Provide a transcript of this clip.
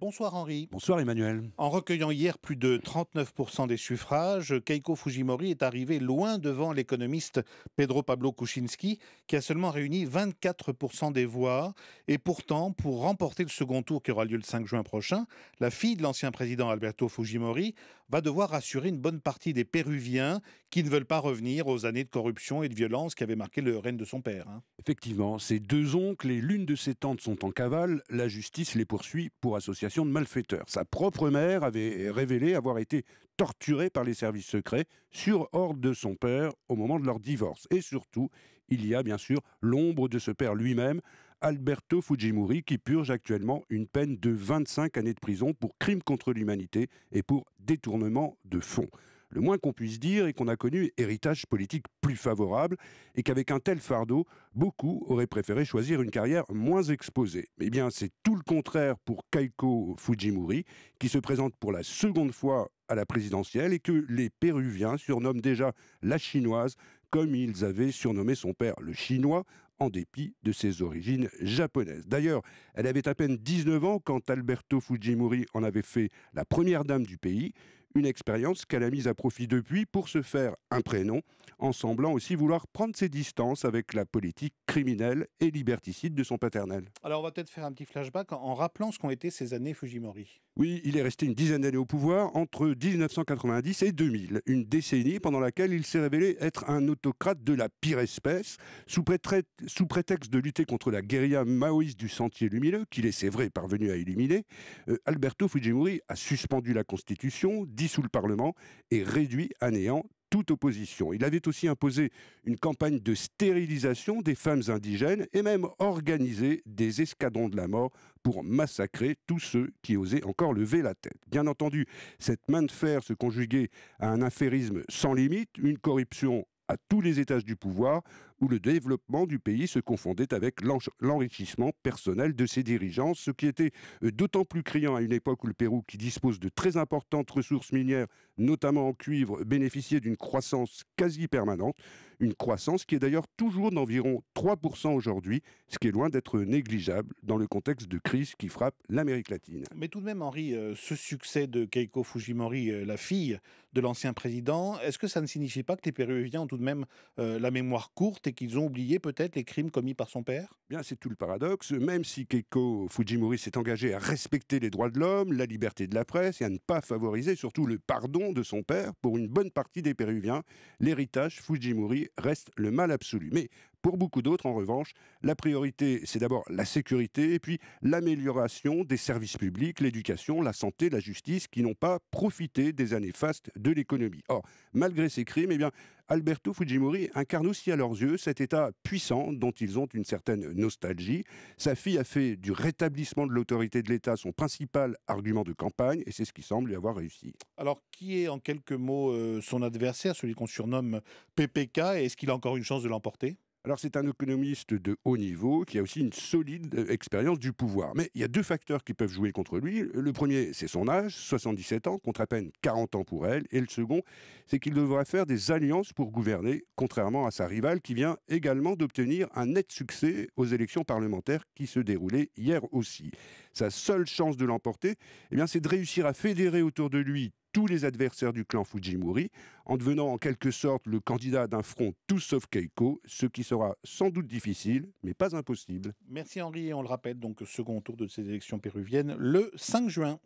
Bonsoir Henri. Bonsoir Emmanuel. En recueillant hier plus de 39% des suffrages, Keiko Fujimori est arrivée loin devant l'économiste Pedro Pablo Kuczynski, qui a seulement réuni 24% des voix. Et pourtant, pour remporter le second tour qui aura lieu le 5 juin prochain, la fille de l'ancien président Alberto Fujimori va devoir rassurer une bonne partie des Péruviens qui ne veulent pas revenir aux années de corruption et de violence qui avaient marqué le règne de son père. Hein. Effectivement, ses deux oncles et l'une de ses tantes sont en cavale. La justice les poursuit pour association de malfaiteurs. Sa propre mère avait révélé avoir été torturée par les services secrets sur ordre de son père au moment de leur divorce. Et surtout, il y a bien sûr l'ombre de ce père lui-même, Alberto Fujimori, qui purge actuellement une peine de 25 années de prison pour crime contre l'humanité et pour détournement de fonds. Le moins qu'on puisse dire est qu'on a connu héritage politique plus favorable et qu'avec un tel fardeau, beaucoup auraient préféré choisir une carrière moins exposée. Eh bien, c'est tout le contraire pour Kaiko Fujimori, qui se présente pour la seconde fois à la présidentielle et que les Péruviens surnomment déjà la chinoise comme ils avaient surnommé son père le Chinois, en dépit de ses origines japonaises. D'ailleurs, elle avait à peine 19 ans quand Alberto Fujimori en avait fait la première dame du pays, une expérience qu'elle a mise à profit depuis pour se faire un prénom, en semblant aussi vouloir prendre ses distances avec la politique criminelle et liberticide de son paternel. Alors on va peut-être faire un petit flashback en rappelant ce qu'ont été ces années Fujimori. Oui, il est resté une dizaine d'années au pouvoir entre 1990 et 2000, une décennie pendant laquelle il s'est révélé être un autocrate de la pire espèce, sous, prétexte, de lutter contre la guérilla maoïste du Sentier Lumineux, qu'il est, c'est vrai, parvenu à éliminer. Euh, Alberto Fujimori a suspendu la Constitution, sous le Parlement et réduit à néant toute opposition. Il avait aussi imposé une campagne de stérilisation des femmes indigènes et même organisé des escadrons de la mort pour massacrer tous ceux qui osaient encore lever la tête. Bien entendu, cette main de fer se conjuguait à un affairisme sans limite, une corruption à tous les étages du pouvoir, où le développement du pays se confondait avec l'enrichissement personnel de ses dirigeants, ce qui était euh, d'autant plus criant à une époque où le Pérou, qui dispose de très importantes ressources minières, notamment en cuivre, bénéficiait d'une croissance quasi permanente, une croissance qui est d'ailleurs toujours d'environ 3% aujourd'hui, ce qui est loin d'être négligeable dans le contexte de crise qui frappe l'Amérique latine. Mais tout de même, Henri, euh, ce succès de Keiko Fujimori, euh, la fille de l'ancien président, est-ce que ça ne signifie pas que les Péruviens ont tout de même la mémoire courte qu'ils ont oublié peut-être les crimes commis par son père eh Bien, c'est tout le paradoxe. Même si Keiko Fujimori s'est engagé à respecter les droits de l'homme, la liberté de la presse et à ne pas favoriser surtout le pardon de son père, pour une bonne partie des Péruviens, l'héritage Fujimori reste le mal absolu. Mais pour beaucoup d'autres, en revanche, la priorité, c'est d'abord la sécurité et puis l'amélioration des services publics, l'éducation, la santé, la justice, qui n'ont pas profité des années fastes de l'économie. Or, malgré ces crimes, eh bien, Alberto Fujimori incarne aussi à leurs yeux cet État puissant dont ils ont une certaine nostalgie. Sa fille a fait du rétablissement de l'autorité de l'État son principal argument de campagne et c'est ce qui semble lui avoir réussi. Alors, qui est en quelques mots euh, son adversaire, celui qu'on surnomme PPK, et est-ce qu'il a encore une chance de l'emporter alors c'est un économiste de haut niveau qui a aussi une solide euh, expérience du pouvoir. Mais il y a deux facteurs qui peuvent jouer contre lui. Le premier, c'est son âge, 77 ans, contre à peine 40 ans pour elle. Et le second, c'est qu'il devrait faire des alliances pour gouverner, contrairement à sa rivale qui vient également d'obtenir un net succès aux élections parlementaires qui se déroulaient hier aussi. Sa seule chance de l'emporter, eh bien, c'est de réussir à fédérer autour de lui tous les adversaires du clan Fujimori, en devenant en quelque sorte le candidat d'un front tout sauf Keiko, ce qui sera sans doute difficile, mais pas impossible. Merci Henri, et on le rappelle, donc second tour de ces élections péruviennes le 5 juin.